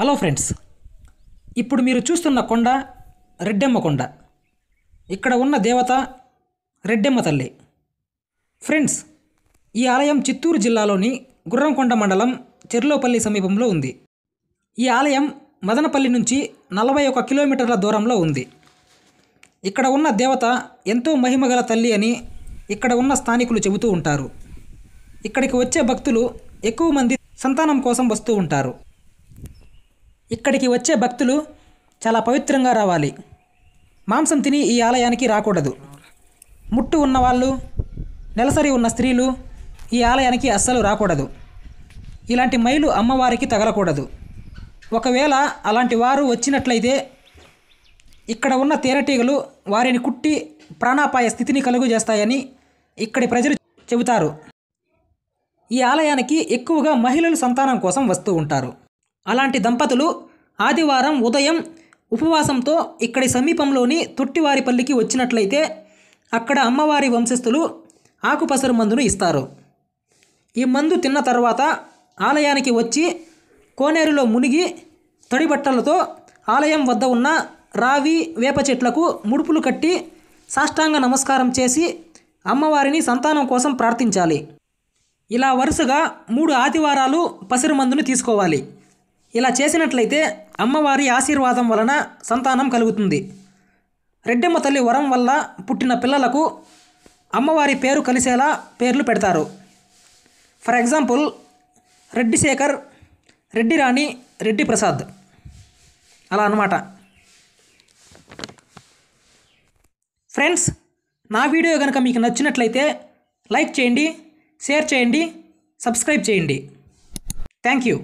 hello friends ఇప్పుడు మీరు చూస్తున్న కొండ రెడ్డెమ్మ కొండ ఇక్కడ ఉన్న దేవత రెడ్డెమ్మ తల్లి ఫ్రెండ్స్ ఈ ఆలయం చిత్తూరు జిల్లాలోని గుర్రంకొండ మండలం చెర్లోపల్లి సమీపంలో ఉంది ఈ ఆలయం మదనపల్లి నుంచి నలభై ఒక కిలోమీటర్ల దూరంలో ఉంది ఇక్కడ ఉన్న దేవత ఎంతో మహిమగల తల్లి అని ఇక్కడ ఉన్న స్థానికులు చెబుతూ ఉంటారు ఇక్కడికి వచ్చే భక్తులు ఎక్కువ మంది సంతానం కోసం వస్తూ ఉంటారు ఇక్కడికి వచ్చే భక్తులు చాలా పవిత్రంగా రావాలి మాంసం తిని ఈ ఆలయానికి రాకూడదు ముట్టు ఉన్నవాళ్ళు నెలసరి ఉన్న స్త్రీలు ఈ ఆలయానికి అస్సలు రాకూడదు ఇలాంటి మైలు అమ్మవారికి తగలకూడదు ఒకవేళ అలాంటి వారు వచ్చినట్లయితే ఇక్కడ ఉన్న తేనెటీగలు వారిని కుట్టి ప్రాణాపాయ స్థితిని కలుగు చేస్తాయని ఇక్కడి ప్రజలు చెబుతారు ఈ ఆలయానికి ఎక్కువగా మహిళలు సంతానం కోసం వస్తూ ఉంటారు అలాంటి దంపతులు ఆదివారం ఉదయం ఉపవాసంతో ఇక్కడి సమీపంలోని తొట్టివారిపల్లికి వచ్చినట్లయితే అక్కడ అమ్మవారి వంశస్థులు ఆకుపసరు మందును ఇస్తారు ఈ మందు తిన్న తర్వాత ఆలయానికి వచ్చి కోనేరులో మునిగి తడిబట్టలతో ఆలయం వద్ద ఉన్న రావి వేప చెట్లకు ముడుపులు కట్టి సాష్టాంగ నమస్కారం చేసి అమ్మవారిని సంతానం కోసం ప్రార్థించాలి ఇలా వరుసగా మూడు ఆదివారాలు పసిరు మందును తీసుకోవాలి ఇలా చేసినట్లయితే అమ్మవారి ఆశీర్వాదం వలన సంతానం కలుగుతుంది రెడ్డమ్మ తల్లి వరం వల్ల పుట్టిన పిల్లలకు అమ్మవారి పేరు కలిసేలా పేర్లు పెడతారు ఫర్ ఎగ్జాంపుల్ రెడ్డి శేఖర్ రెడ్డి రాణి రెడ్డి ప్రసాద్ అలా అనమాట ఫ్రెండ్స్ నా వీడియో కనుక మీకు నచ్చినట్లయితే లైక్ చేయండి షేర్ చేయండి సబ్స్క్రైబ్ చేయండి థ్యాంక్ యూ